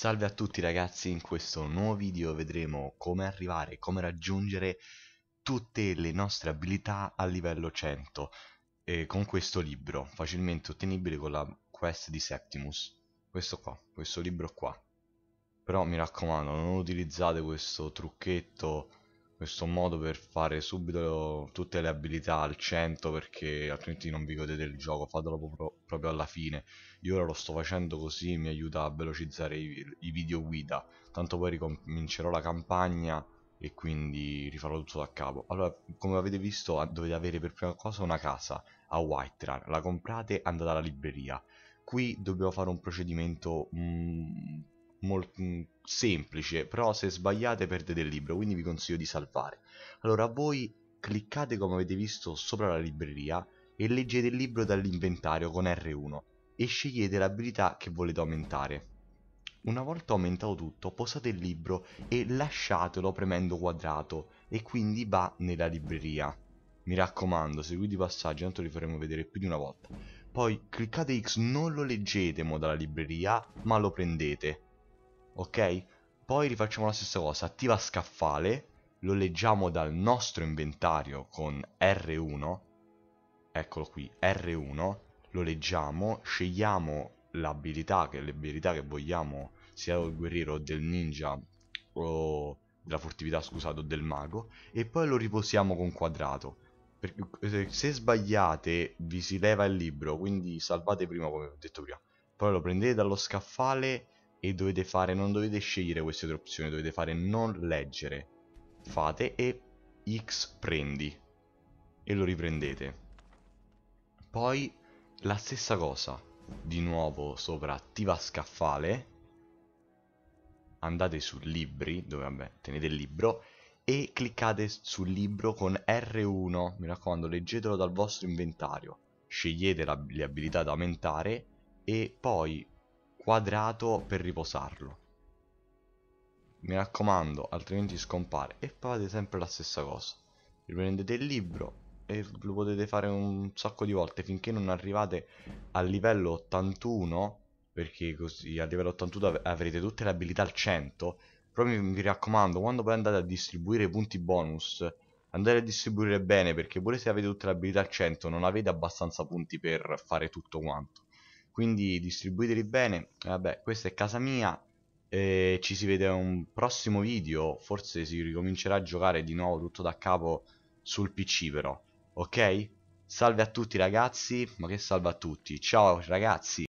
Salve a tutti ragazzi, in questo nuovo video vedremo come arrivare, come raggiungere tutte le nostre abilità a livello 100 eh, con questo libro, facilmente ottenibile con la quest di Septimus questo qua, questo libro qua però mi raccomando non utilizzate questo trucchetto questo modo per fare subito tutte le abilità al 100 perché altrimenti non vi godete il gioco, fatelo pro proprio alla fine. Io ora lo sto facendo così, mi aiuta a velocizzare i, i video guida, tanto poi ricomincerò la campagna e quindi rifarò tutto da capo. Allora, come avete visto, dovete avere per prima cosa una casa a White Run, la comprate, e andate alla libreria. Qui dobbiamo fare un procedimento... Mm, molto mm, semplice, però se sbagliate perdete il libro, quindi vi consiglio di salvare. Allora voi cliccate come avete visto sopra la libreria e leggete il libro dall'inventario con R1 e scegliete l'abilità che volete aumentare. Una volta aumentato tutto, posate il libro e lasciatelo premendo quadrato e quindi va nella libreria. Mi raccomando, seguite i passaggi, tanto li faremo vedere più di una volta. Poi cliccate X, non lo leggete mo dalla libreria, ma lo prendete ok? Poi rifacciamo la stessa cosa, attiva scaffale, lo leggiamo dal nostro inventario con R1, eccolo qui, R1, lo leggiamo, scegliamo l'abilità che, è l'abilità che vogliamo sia del guerriero o del ninja o della furtività, scusate, o del mago, e poi lo riposiamo con quadrato. Perché eh, se sbagliate vi si leva il libro, quindi salvate prima come ho detto prima. Poi lo prendete dallo scaffale e dovete fare, non dovete scegliere queste tre opzioni, dovete fare non leggere. Fate e X prendi e lo riprendete. Poi la stessa cosa, di nuovo sopra attiva scaffale, andate su libri, dove vabbè, tenete il libro e cliccate sul libro con R1, mi raccomando leggetelo dal vostro inventario, scegliete le abilità da aumentare e poi quadrato per riposarlo mi raccomando altrimenti scompare e fate sempre la stessa cosa riprendete il libro e lo potete fare un sacco di volte finché non arrivate al livello 81 perché così a livello 81 av avrete tutte le abilità al 100 però mi, mi raccomando quando poi andate a distribuire i punti bonus andate a distribuire bene perché pure se avete tutte le abilità al 100 non avete abbastanza punti per fare tutto quanto quindi distribuiteli bene vabbè questa è casa mia e ci si vede un prossimo video forse si ricomincerà a giocare di nuovo tutto da capo sul pc però ok? salve a tutti ragazzi ma che salve a tutti ciao ragazzi